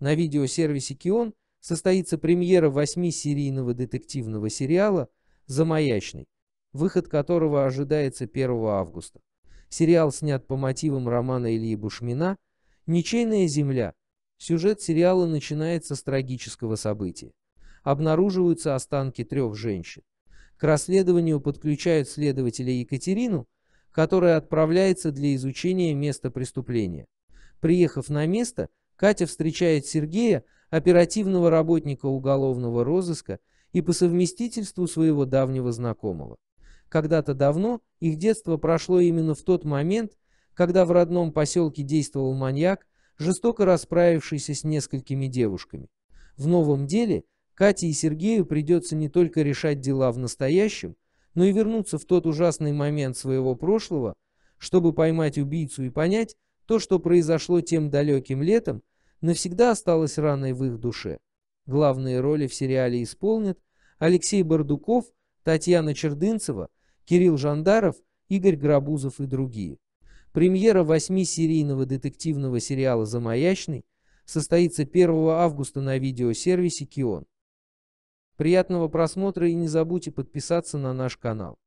На видеосервисе Kion состоится премьера восьмисерийного детективного сериала «Замаячный», выход которого ожидается 1 августа. Сериал снят по мотивам романа Ильи Бушмина «Ничейная земля». Сюжет сериала начинается с трагического события. Обнаруживаются останки трех женщин. К расследованию подключают следователя Екатерину, которая отправляется для изучения места преступления. Приехав на место, Катя встречает Сергея, оперативного работника уголовного розыска и по совместительству своего давнего знакомого. Когда-то давно их детство прошло именно в тот момент, когда в родном поселке действовал маньяк, жестоко расправившийся с несколькими девушками. В новом деле Кате и Сергею придется не только решать дела в настоящем, но и вернуться в тот ужасный момент своего прошлого, чтобы поймать убийцу и понять то, что произошло тем далеким летом, навсегда осталась раной в их душе. Главные роли в сериале исполнят Алексей Бардуков, Татьяна Чердынцева, Кирилл Жандаров, Игорь Грабузов и другие. Премьера восьмисерийного детективного сериала «Замаячный» состоится 1 августа на видеосервисе «Кион». Приятного просмотра и не забудьте подписаться на наш канал.